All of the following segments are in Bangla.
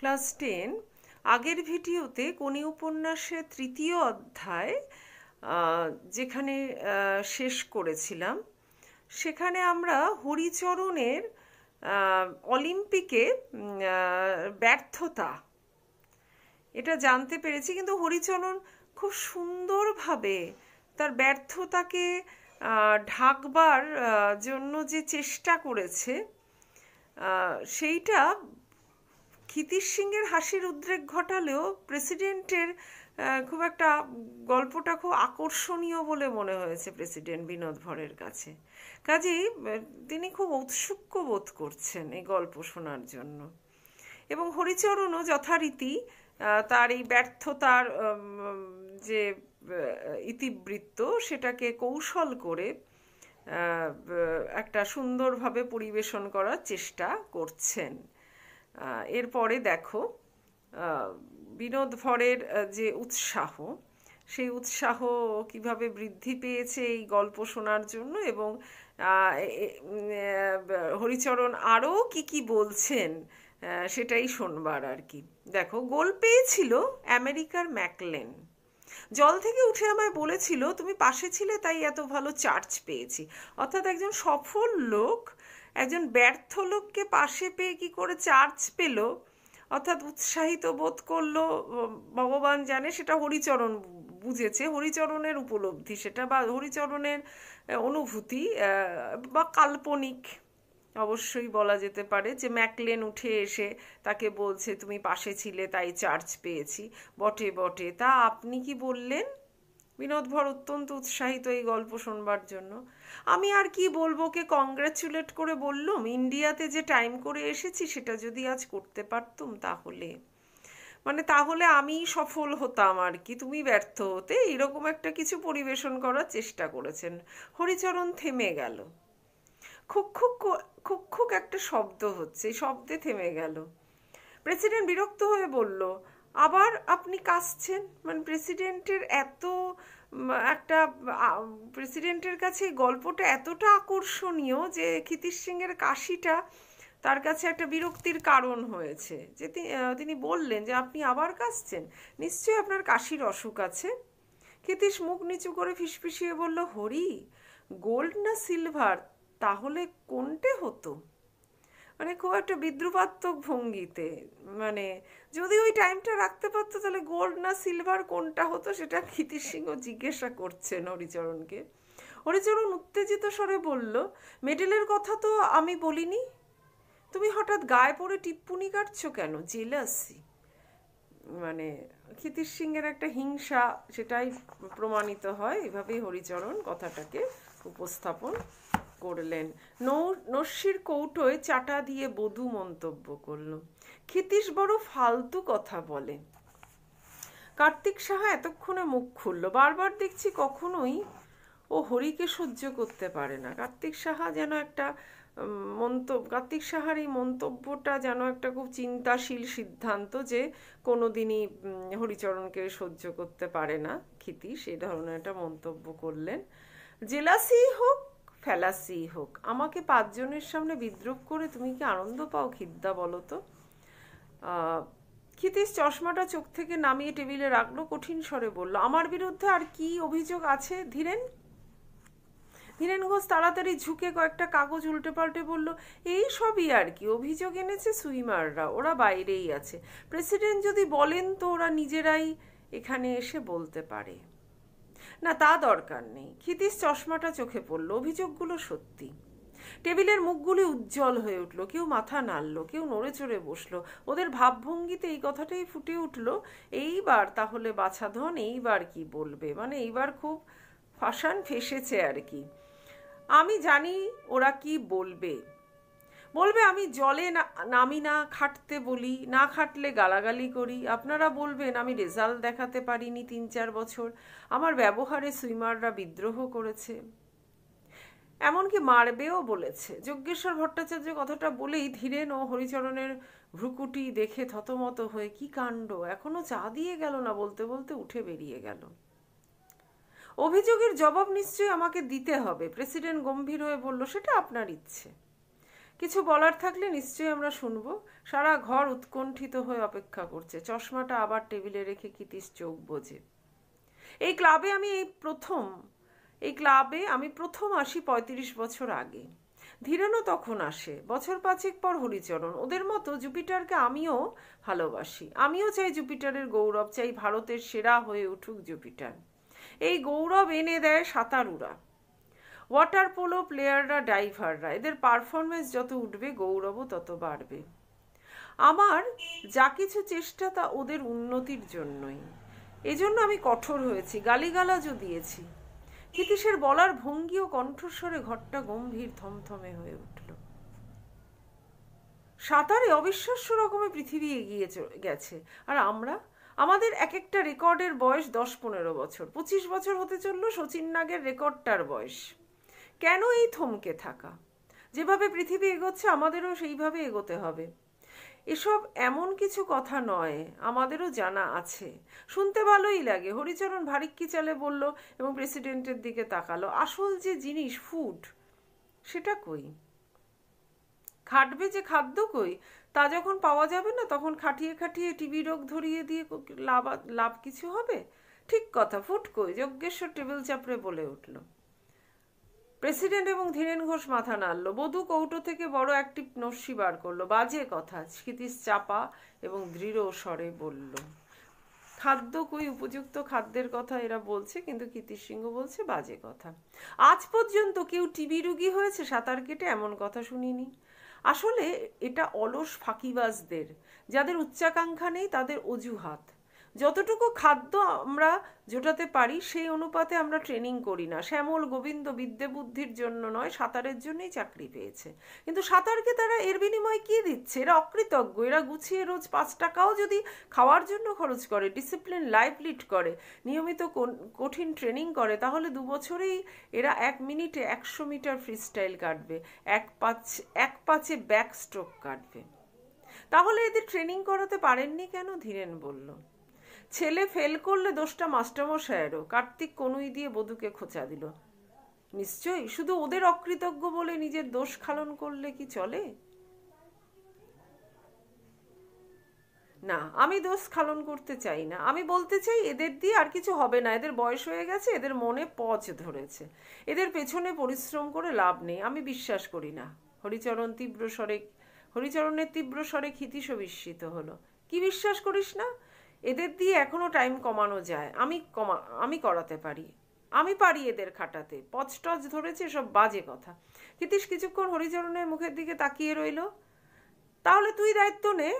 ক্লাস টেন আগের ভিডিওতে কোনি উপন্যাসের তৃতীয় অধ্যায় যেখানে শেষ করেছিলাম সেখানে আমরা হরিচরণের অলিম্পিকে ব্যর্থতা এটা জানতে পেরেছি কিন্তু হরিচরণ খুব সুন্দরভাবে তার ব্যর্থতাকে ঢাকবার জন্য যে চেষ্টা করেছে সেইটা ক্ষিতির সিংয়ের হাসির উদ্রেক ঘটালেও প্রেসিডেন্টের খুব একটা গল্পটা খুব আকর্ষণীয় বলে মনে হয়েছে প্রেসিডেন্ট বিনোদ ভরের কাছে কাজেই তিনি খুব ঔৎসুক্য বোধ করছেন এই গল্প শোনার জন্য এবং হরিচরণও যথারীতি তার এই ব্যর্থতার যে ইতিবৃত্ত সেটাকে কৌশল করে একটা সুন্দরভাবে পরিবেশন করার চেষ্টা করছেন এরপরে দেখো বিনোদ ভরের যে উৎসাহ সেই উৎসাহ কিভাবে বৃদ্ধি পেয়েছে এই গল্প শোনার জন্য এবং হরিচরণ আরও কি কি বলছেন সেটাই শোনবার আর কি দেখো গোল পেয়েছিল আমেরিকার ম্যাকলেন জল থেকে উঠে আমায় বলেছিল তুমি পাশে ছিলে তাই এত ভালো চার্জ পেয়েছি অর্থাৎ একজন সফল লোক একজন ব্যর্থ লোককে পাশে পেয়ে কি করে চার্জ পেল অর্থাৎ উৎসাহিত বোধ করলো ভগবান জানে সেটা হরিচরণ বুঝেছে হরিচরণের উপলব্ধি সেটা বা হরিচরণের অনুভূতি বা কাল্পনিক অবশ্যই বলা যেতে পারে যে ম্যাকলেন উঠে এসে তাকে বলছে তুমি পাশে ছিলে তাই চার্জ পেয়েছি বটে বটে তা আপনি কি বললেন বিনোদ ভর অত্যন্ত উৎসাহিত এই গল্প শোনবার জন্য আমি আর কি বলবো কে কংগ্রেচুলেট করে বললুম ইন্ডিয়াতে যে টাইম করে এসেছি সেটা যদি আজ করতে পারতুম তাহলে মানে তাহলে আমি সফল হতাম আর কি তুমি ব্যর্থ হতে এরকম একটা কিছু পরিবেশন করার চেষ্টা করেছেন হরিচরণ থেমে গেল খুক খুক একটা শব্দ হচ্ছে শব্দে থেমে গেল প্রেসিডেন্ট বিরক্ত হয়ে বলল আবার আপনি কাঁচছেন মানে প্রেসিডেন্টের এত একটা প্রেসিডেন্টের কাছে এই গল্পটা এতটা আকর্ষণীয় যে ক্ষিতিশ সিংয়ের কাশিটা তার কাছে একটা বিরক্তির কারণ হয়েছে যে তিনি বললেন যে আপনি আবার কাশছেন নিশ্চয়ই আপনার কাশির অসুখ আছে ক্ষিতিশ মুখ নিচু করে ফিসফিসিয়ে বলল হরি গোল্ড না সিলভার তাহলে কোনটে হতো মানে খুব একটা বিদ্রুপাত্মক ভঙ্গিতে মানে যদি ওই টাইমটা রাখতে পারতো তাহলে গোল্ড না সিলভার কোনটা হতো সেটা ক্ষিতির জিজ্ঞাসা করছেন হরিচরণকে হরিচরণ উত্তেজিত স্বরে বলল মেডেলের কথা তো আমি বলিনি তুমি হঠাৎ গায়ে পড়ে টিপ্পুনি কাটছো কেন জেলাসি মানে ক্ষিতির সিংহের একটা হিংসা সেটাই প্রমাণিত হয় এভাবেই হরিচরণ কথাটাকে উপস্থাপন করলেন নৌ নস্যির কৌটোয় চাটা দিয়ে বধূ মন্তব্য করল ক্ষিতীশ বড় ফালতু কথা বলে কার্তিক সাহা এতক্ষণে মুখ খুলল বারবার দেখছি কখনোই ও হরিকে সহ্য করতে পারে না কার্তিক সাহা যেন একটা মন্তব্য কার্তিক সাহার এই মন্তব্যটা যেন একটা খুব চিন্তাশীল সিদ্ধান্ত যে কোনো দিনই হরিচরণকে সহ্য করতে পারে না ক্ষিতীশ এই ধরনের একটা মন্তব্য করলেন জেলাসি হোক ফ্যালাসি হোক আমাকে পাঁচজনের সামনে বিদ্রুপ করে তুমি কি আনন্দ পাও খিদ্দা বলো তো ক্ষিতিশ চশমাটা চোখ থেকে নামিয়ে টেবিলে রাখলো কঠিন স্বরে বলল আমার বিরুদ্ধে আর কি অভিযোগ আছে ধীরেন ধীরেন ঘোষ তাড়াতাড়ি ঝুঁকে কয়েকটা কাগজ উল্টে পাল্টে বলল এই সবই আর কি অভিযোগ এনেছে সুইমাররা ওরা বাইরেই আছে প্রেসিডেন্ট যদি বলেন তো ওরা নিজেরাই এখানে এসে বলতে পারে না তা দরকার নেই ক্ষিতিস চশমাটা চোখে পড়ল অভিযোগগুলো সত্যি টেবিলের মুখগুলি উজ্জ্বল হয়ে উঠল কেউ মাথা নাড়ল কেউ নড়ে চড়ে বসলো ওদের ভাবভঙ্গিতে এই কথাটাই ফুটে উঠল এইবার তাহলে বাছাধন এইবার কি বলবে মানে এইবার খুব ফাসান ফেসেছে আর কি আমি জানি ওরা কি বলবে বলবে আমি জলে না নামি না খাটতে বলি না খাটলে গালাগালি করি আপনারা বলবেন আমি রেজাল্ট দেখাতে পারিনি তিন চার বছর আমার ব্যবহারে সুইমাররা বিদ্রোহ করেছে এমনকি মারবেও বলেছে যজ্ঞেশ্বর ভট্টাচার্য কথাটা বলেই ধীরেন ও হরিচরণের ভ্রুকুটি দেখে থতমত হয়ে কি কাণ্ড এখনও চা দিয়ে গেল না বলতে বলতে উঠে বেরিয়ে গেল অভিযোগের জবাব নিশ্চয়ই আমাকে দিতে হবে প্রেসিডেন্ট গম্ভীর হয়ে বলল সেটা আপনার ইচ্ছে কিছু বলার থাকলে নিশ্চয়ই আমরা শুনব সারা ঘর উৎকণ্ঠিত হয়ে অপেক্ষা করছে চশমাটা আবার টেবিলে রেখে কিতিস চোখ বোঝে এই ক্লাবে আমি এই প্রথম এই ক্লাবে আমি প্রথম আসি পঁয়ত্রিশ বছর আগে ধীরেনও তখন আসে বছর পাঁচেক পর হরিচরণ ওদের মতো জুপিটারকে আমিও ভালোবাসি আমিও চাই জুপিটারের গৌরব চাই ভারতের সেরা হয়ে উঠুক জুপিটার এই গৌরব এনে দেয় সাঁতারুরা ওয়াটার পোলো প্লেয়াররা ডাইভাররা এদের পারফরমেন্স যত উঠবে গৌরবও তত বাড়বে আমার যা কিছু চেষ্টা তা ওদের উন্নতির জন্যই এজন্য আমি কঠোর হয়েছি গালিগালাজও দিয়েছি হিতিশের বলার ভঙ্গি ও কণ্ঠস্বরে ঘরটা গম্ভীর থমথমে হয়ে উঠল সাঁতারে অবিশ্বাস্য রকমে পৃথিবী এগিয়ে গেছে আর আমরা আমাদের এক একটা রেকর্ডের বয়স দশ পনেরো বছর পঁচিশ বছর হতে চললো শচীন নাগের রেকর্ডটার বয়স কেন এই থমকে থাকা যেভাবে পৃথিবী এগোচ্ছে আমাদেরও সেইভাবে এগোতে হবে এসব এমন কিছু কথা নয় আমাদেরও জানা আছে শুনতে ভালোই লাগে হরিচরণ ভারিক্কি চালে বলল এবং প্রেসিডেন্টের দিকে তাকালো আসল যে জিনিস ফুড সেটা কই খাটবে যে খাদ্য কই তা যখন পাওয়া যাবে না তখন খাটিয়ে খাটিয়ে টিবি রোগ ধরিয়ে দিয়ে লাভ লাভ কিছু হবে ঠিক কথা ফুট কই যজ্ঞেশ্বর টেবিল চাপড়ে বলে উঠল প্রেসিডেন্ট এবং ধীরেন ঘোষ মাথা নাড়ল বধূ কৌটো থেকে বড় একটি নস্যি বার করলো বাজে কথা ক্ষিতিশ চাপা এবং দৃঢ় স্বরে বলল খাদ্য কই উপযুক্ত খাদ্যের কথা এরা বলছে কিন্তু কীর্তির সিংহ বলছে বাজে কথা আজ পর্যন্ত কেউ টিবি রুগী হয়েছে সাঁতার কেটে এমন কথা শুনিনি আসলে এটা অলস ফাঁকিবাজদের যাদের উচ্চাকাঙ্ক্ষা নেই তাদের অজুহাত যতটুকু খাদ্য আমরা জোটাতে পারি সেই অনুপাতে আমরা ট্রেনিং করি না শ্যামল গোবিন্দ বিদ্যে বুদ্ধির জন্য নয় সাঁতারের জন্যই চাকরি পেয়েছে কিন্তু সাঁতারকে তারা এর বিনিময়ে কি দিচ্ছে এরা অকৃতজ্ঞ এরা গুছিয়ে রোজ পাঁচ টাকাও যদি খাওয়ার জন্য খরচ করে ডিসিপ্লিন লাইফ লিড করে নিয়মিত কঠিন ট্রেনিং করে তাহলে দু বছরেই এরা এক মিনিটে একশো মিটার ফ্রিস্টাইল কাটবে এক পাঁচ এক পাঁচে ব্যাক স্ট্রোক কাটবে তাহলে এদের ট্রেনিং করাতে পারেননি কেন ধীরেন বলল ছেলে ফেল করলে দোষটা মাস্টারমশায়েরও কার্তিক কনুই দিয়ে বধুকে খোঁচা দিল নিশ্চয়ই শুধু ওদের অকৃতজ্ঞ বলে নিজের দোষ খালন করলে কি চলে না আমি দোষ খালন করতে চাই না আমি বলতে চাই এদের দিয়ে আর কিছু হবে না এদের বয়স হয়ে গেছে এদের মনে পচ ধরেছে এদের পেছনে পরিশ্রম করে লাভ নেই আমি বিশ্বাস করি না হরিচরণ তীব্র স্বরে হরিচরণের তীব্র স্বরে ক্ষিতিস বিস্মিত হলো কি বিশ্বাস করিস না এদের দিয়ে এখনও টাইম কমানো যায় আমি কমা আমি করাতে পারি আমি পারি এদের খাটাতে পচ টচ ধরেছে সব বাজে কথা কীতিশ কিছুক্ষণ হরিচরণের মুখের দিকে তাকিয়ে রইল তাহলে তুই দায়িত্ব নে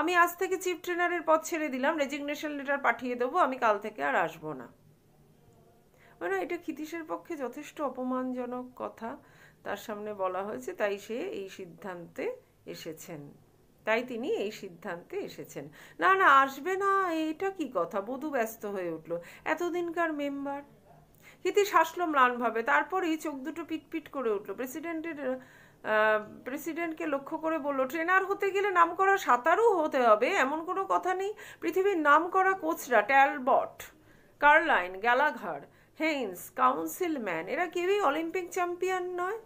আমি আজ থেকে চিফ ট্রেনারের পথ ছেড়ে দিলাম রেজিগনেশন লেটার পাঠিয়ে দেবো আমি কাল থেকে আর আসবো না মানে এটা ক্ষিতিশের পক্ষে যথেষ্ট অপমানজনক কথা তার সামনে বলা হয়েছে তাই সে এই সিদ্ধান্তে এসেছেন তাই তিনি এই সিদ্ধান্তে এসেছেন না না আসবে না এইটা কি কথা বধু ব্যস্ত হয়ে উঠল এতদিনকার মেম্বার হিতি শাসলো ম্লানভাবে তারপরেই চোখ দুটো পিটপিট করে উঠল প্রেসিডেন্টের প্রেসিডেন্টকে লক্ষ্য করে বলল ট্রেনার হতে গেলে নাম করা সাঁতারও হতে হবে এমন কোনো কথা নেই পৃথিবীর নাম করা কোচরা Talbot Carlile Gallagher Haines Counsilman এরা কেউই অলিম্পিক চ্যাম্পিয়ন নয়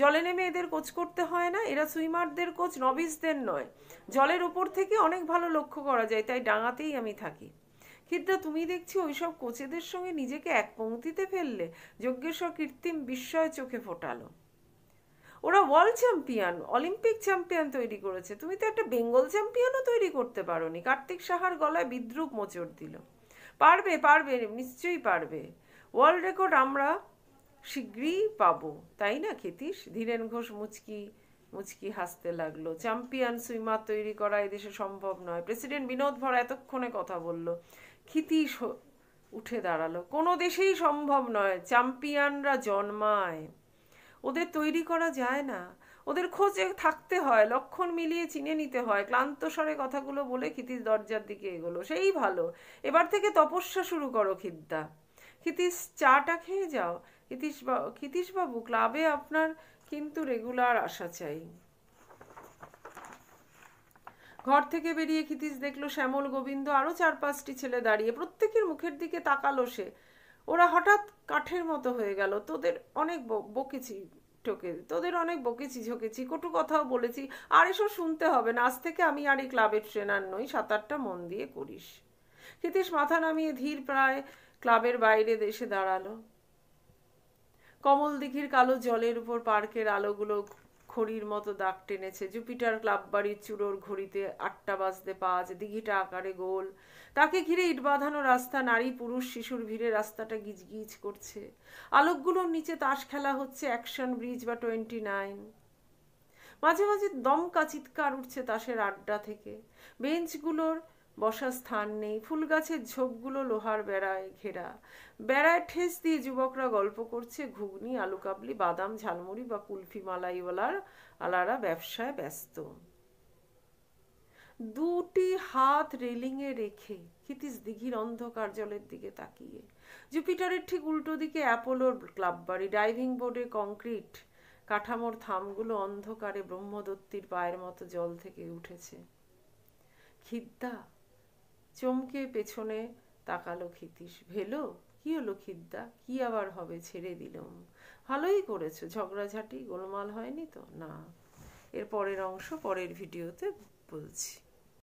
জলে নেমে এদের কোচ করতে হয় না এরা সুইমারদের কোচ নবিসদের নয় জলের ওপর থেকে অনেক ভালো লক্ষ্য করা যায় তাই ডাঙাতেই আমি থাকি কিদ্দা তুমি দেখছি ওইসব কোচেদের সঙ্গে নিজেকে এক পংক্তিতে ফেললে যজ্ঞেশ্বর কৃত্রিম বিস্ময় চোখে ফোটালো ওরা ওয়ার্ল্ড চ্যাম্পিয়ন অলিম্পিক চ্যাম্পিয়ন তৈরি করেছে তুমি তো একটা বেঙ্গল চ্যাম্পিয়নও তৈরি করতে পারোনি কার্তিক সাহার গলায় বিদ্রুপ মোচড় দিল পারবে পারবে নিশ্চয়ই পারবে ওয়ার্ল্ড রেকর্ড আমরা শীঘ্রই পাবো তাই না খেতিস ধীরেন ঘোষ মুচকি মুচকি হাসতে লাগলো চ্যাম্পিয়ন সুইমার তৈরি করা এদেশে সম্ভব নয় প্রেসিডেন্ট বিনোদ ভর এতক্ষণে কথা বলল ক্ষিতীশ উঠে দাঁড়ালো কোনো দেশেই সম্ভব নয় চ্যাম্পিয়নরা জন্মায় ওদের তৈরি করা যায় না ওদের খোঁজে থাকতে হয় লক্ষণ মিলিয়ে চিনে নিতে হয় ক্লান্ত স্বরে কথাগুলো বলে খিতিস দরজার দিকে এগোলো সেই ভালো এবার থেকে তপস্যা শুরু করো খিদ্দা খিতিস চাটা খেয়ে যাও ক্ষিতীশ বাবু ক্লাবে আপনার কিন্তু রেগুলার আসা চাই ঘর থেকে বেরিয়ে ক্ষিতীশ দেখলো শ্যামল গোবিন্দ আরও চার পাঁচটি ছেলে দাঁড়িয়ে প্রত্যেকের মুখের দিকে তাকালো সে ওরা হঠাৎ কাঠের মতো হয়ে গেল তোদের অনেক বকেছি ঠকে তোদের অনেক বকেছি ঝকেছি কটু কথাও বলেছি আর এসব শুনতে হবে না আজ থেকে আমি আর এই ক্লাবের ট্রেনার নই সাত আটটা মন দিয়ে করিস ক্ষিতীশ মাথা নামিয়ে ধীর প্রায় ক্লাবের বাইরে দেশে দাঁড়ালো কমল দিঘির কালো জলের উপর পার্কের আলোগুলো খড়ির মতো দাগ টেনেছে জুপিটার ক্লাব বাড়ির চুরোর ঘড়িতে আটটা বাজতে পাঁচ দিঘিটা আকারে গোল তাকে ঘিরে ইট বাঁধানো রাস্তা নারী পুরুষ শিশুর ভিড়ে রাস্তাটা গিজগিজ করছে আলোকগুলোর নিচে তাস খেলা হচ্ছে অ্যাকশন ব্রিজ বা টোয়েন্টি নাইন মাঝে মাঝে দমকা চিৎকার উঠছে তাসের আড্ডা থেকে বেঞ্চগুলোর বসার স্থান নেই ফুল গাছের ঝোপগুলো লোহার বেড়ায় ঘেরা বেড়ায় ঠেস দিয়ে যুবকরা গল্প করছে ঘুগনি আলু কাবলি বাদাম ঝালমুড়ি বা কুলফি মালাইওয়ালার আলারা ব্যবসায় ব্যস্ত দুটি হাত রেলিংয়ে রেখে ক্ষিতিশ দিঘির অন্ধকার জলের দিকে তাকিয়ে জুপিটারের ঠিক উল্টো দিকে অ্যাপোলোর ক্লাব বাড়ি ডাইভিং বোর্ডে কংক্রিট কাঠামোর থামগুলো অন্ধকারে ব্রহ্মদত্তির পায়ের মতো জল থেকে উঠেছে খিদ্দা চমকে পেছনে তাকালো ক্ষিতীশ ভেলো কি হলো খিদ্দা কি আবার হবে ছেড়ে দিলুম ভালোই করেছো ঝগড়াঝাটি গোলমাল হয়নি তো না এর পরের অংশ পরের ভিডিওতে বলছি